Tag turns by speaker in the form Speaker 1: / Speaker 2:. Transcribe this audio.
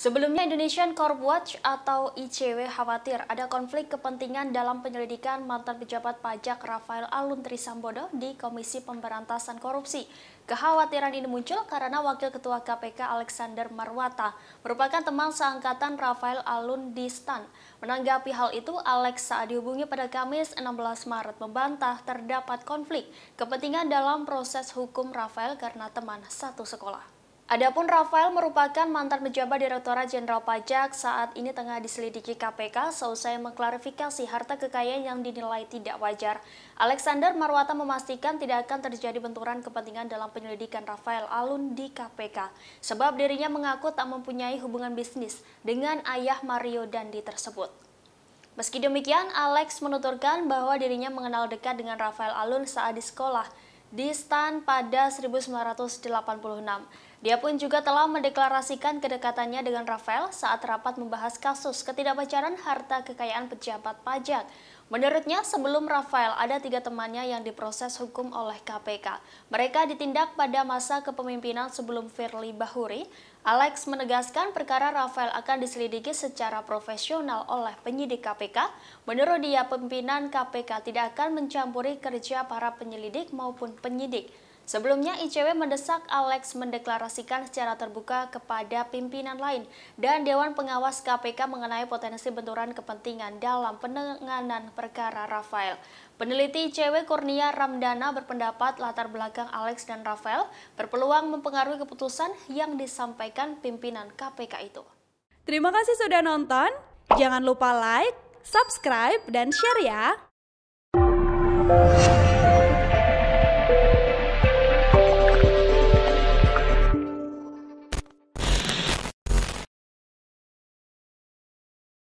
Speaker 1: Sebelumnya Indonesian Corp Watch atau ICW khawatir ada konflik kepentingan dalam penyelidikan mantan pejabat pajak Rafael Alun Trisambodo di Komisi Pemberantasan Korupsi. Kekhawatiran ini muncul karena Wakil Ketua KPK Alexander Marwata merupakan teman seangkatan Rafael Alun di STAN. Menanggapi hal itu, Alex saat dihubungi pada Kamis 16 Maret membantah terdapat konflik kepentingan dalam proses hukum Rafael karena teman satu sekolah. Adapun Rafael merupakan mantan pejabat Direktorat Jenderal Pajak saat ini tengah diselidiki KPK seusai mengklarifikasi harta kekayaan yang dinilai tidak wajar. Alexander Marwata memastikan tidak akan terjadi benturan kepentingan dalam penyelidikan Rafael Alun di KPK, sebab dirinya mengaku tak mempunyai hubungan bisnis dengan ayah Mario Dandi tersebut. Meski demikian, Alex menuturkan bahwa dirinya mengenal dekat dengan Rafael Alun saat di sekolah di Stan pada 1986. Dia pun juga telah mendeklarasikan kedekatannya dengan Rafael saat rapat membahas kasus ketidakpacaran harta kekayaan pejabat pajak. Menurutnya, sebelum Rafael ada tiga temannya yang diproses hukum oleh KPK. Mereka ditindak pada masa kepemimpinan sebelum Firly Bahuri. Alex menegaskan perkara Rafael akan diselidiki secara profesional oleh penyidik KPK. Menurut dia, pimpinan KPK tidak akan mencampuri kerja para penyelidik maupun penyidik. Sebelumnya, ICW mendesak Alex mendeklarasikan secara terbuka kepada pimpinan lain dan Dewan Pengawas KPK mengenai potensi benturan kepentingan dalam penanganan perkara Rafael. Peneliti ICW Kurnia Ramdana berpendapat latar belakang Alex dan Rafael berpeluang mempengaruhi keputusan yang disampaikan pimpinan KPK itu. Terima kasih sudah nonton. Jangan lupa like, subscribe, dan share ya.